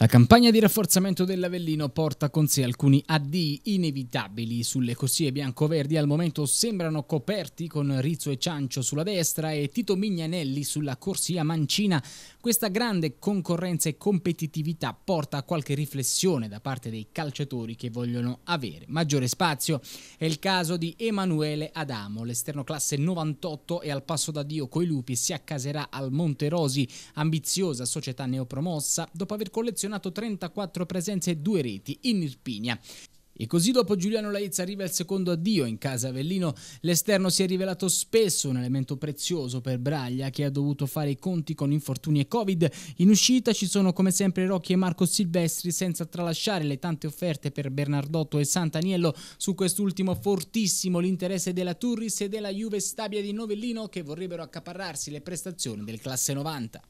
La campagna di rafforzamento dell'Avellino porta con sé alcuni addii inevitabili. Sulle corsie bianco-verdi al momento sembrano coperti con Rizzo e Ciancio sulla destra e Tito Mignanelli sulla corsia mancina. Questa grande concorrenza e competitività porta a qualche riflessione da parte dei calciatori che vogliono avere maggiore spazio. È il caso di Emanuele Adamo, l'esterno classe 98 e al passo da Dio coi lupi si accaserà al Monte Rosi, ambiziosa società neopromossa, dopo aver collezionato collezionato 34 presenze e due reti in Irpinia. E così dopo Giuliano Laiz arriva il secondo addio in casa Avellino. L'esterno si è rivelato spesso un elemento prezioso per Braglia che ha dovuto fare i conti con infortuni e Covid. In uscita ci sono come sempre Rocchi e Marco Silvestri senza tralasciare le tante offerte per Bernardotto e Sant'Aniello. Su quest'ultimo fortissimo l'interesse della Turris e della Juve Stabia di Novellino che vorrebbero accaparrarsi le prestazioni del classe 90.